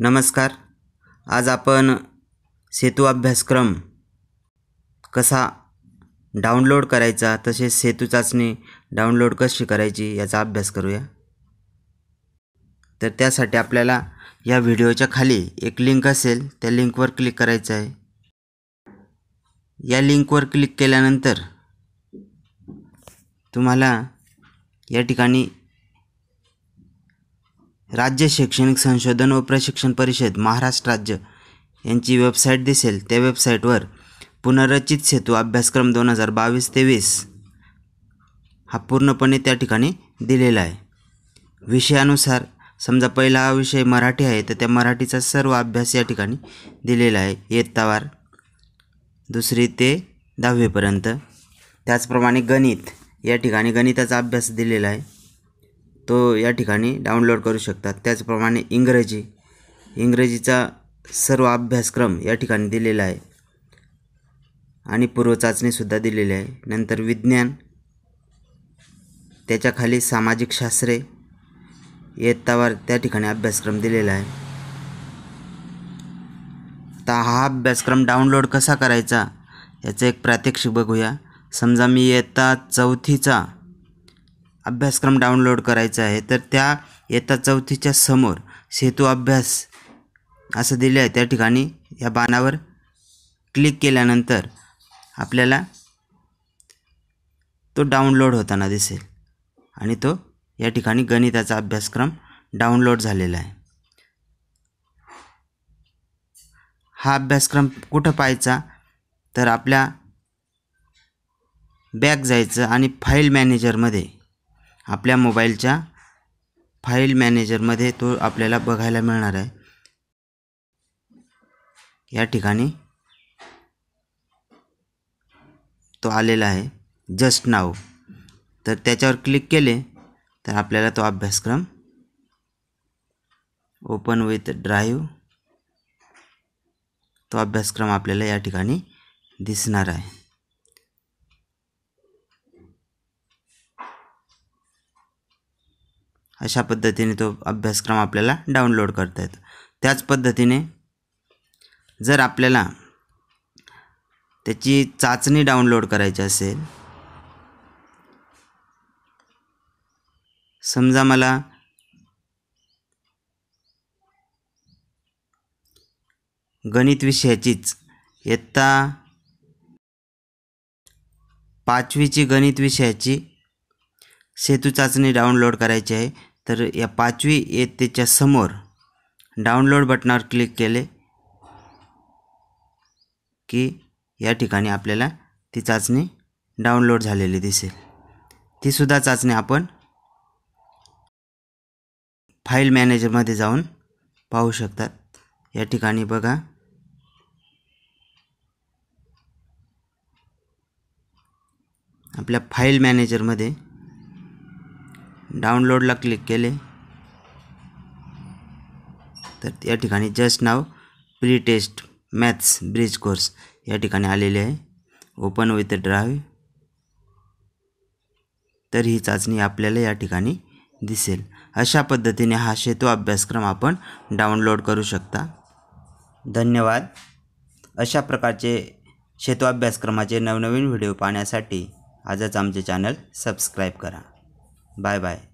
नमस्कार आज आपण सेतू अभ्यासक्रम कसा डाउनलोड करायचा तसेच सेतू चाचणी डाउनलोड कशी करायची याचा अभ्यास करूया तर त्यासाठी आपल्याला या व्हिडिओच्या खाली एक लिंक असेल त्या लिंकवर क्लिक करायचं आहे या लिंकवर क्लिक केल्यानंतर तुम्हाला या ठिकाणी राज्य शैक्षणिक संशोधन व प्रशिक्षण परिषद महाराष्ट्र राज्य यांची वेबसाईट दिसेल त्या वेबसाईटवर पुनर्रचित सेतू अभ्यासक्रम दोन हजार बावीस तेवीस हा पूर्णपणे त्या ठिकाणी दिलेला आहे विषयानुसार समजा पहिला हा विषय मराठी आहे तर त्या मराठीचा सर्व अभ्यास या ठिकाणी दिलेला आहे इयत्तावार दुसरी ते दहावीपर्यंत त्याचप्रमाणे गणित या ठिकाणी गणिताचा अभ्यास दिलेला आहे तो या ठिकाणी डाउनलोड करू शकतात त्याचप्रमाणे इंग्रजी इंग्रजीचा सर्व अभ्यासक्रम या ठिकाणी दिलेला आहे आणि पूर्वचाचणीसुद्धा दिलेली आहे नंतर विज्ञान त्याच्या खाली सामाजिक शास्त्रे इयत्तावर त्या ठिकाणी अभ्यासक्रम दिलेला आहे आता हा अभ्यासक्रम डाउनलोड कसा करायचा याचं एक प्रात्यक्षिक बघूया समजा मी इयत्ता चौथीचा अभ्यासक्रम डाउनलोड करायचा आहे तर त्या येता चौथीच्या समोर सेतू अभ्यास असं दिले आहे त्या ठिकाणी या बाणावर क्लिक केल्यानंतर आपल्याला तो डाउनलोड होताना दिसेल आणि तो या ठिकाणी गणिताचा अभ्यासक्रम डाउनलोड झालेला आहे हा अभ्यासक्रम कुठं पाहायचा तर आपल्या बॅग जायचं आणि फाईल मॅनेजरमध्ये आपल्या मोबाईलच्या फाईल मॅनेजरमध्ये तो आपल्याला बघायला मिळणार आहे या ठिकाणी तो आलेला आहे जस्ट नाव तर त्याच्यावर क्लिक केले तर आपल्याला तो अभ्यासक्रम ओपन विथ ड्राईव्ह तो अभ्यासक्रम आपल्याला या ठिकाणी दिसणार आहे अशा पद्धतीने तो अभ्यासक्रम आपल्याला डाउनलोड करता येतो त्याच पद्धतीने जर आपल्याला त्याची चाचणी डाउनलोड करायची असेल समजा मला गणित विषयाचीच इयत्ता पाचवीची गणित विषयाची सेतू चाचणी डाउनलोड करायची आहे तर या पाचवी इयत्तेच्या समोर डाउनलोड बटनावर क्लिक केले की या ठिकाणी आपल्याला ती चाचणी डाउनलोड झालेली दिसेल तीसुद्धा चाचणी आपण फाईल मॅनेजरमध्ये जाऊन पाहू शकतात या ठिकाणी बघा आपल्या फाईल मॅनेजरमध्ये डाउनलोडला क्लिक केले तर या ठिकाणी जस्ट नाव pre test maths bridge course या ठिकाणी आलेले आहे ओपन विथ ड्राव तर ही चाचणी आपल्याला या ठिकाणी दिसेल अशा पद्धतीने हा शेतो अभ्यासक्रम आपण डाउनलोड करू शकता धन्यवाद अशा प्रकारचे सेतू अभ्यासक्रमाचे नवनवीन व्हिडिओ पाहण्यासाठी आजच आमचे चॅनल सबस्क्राईब करा Bye bye.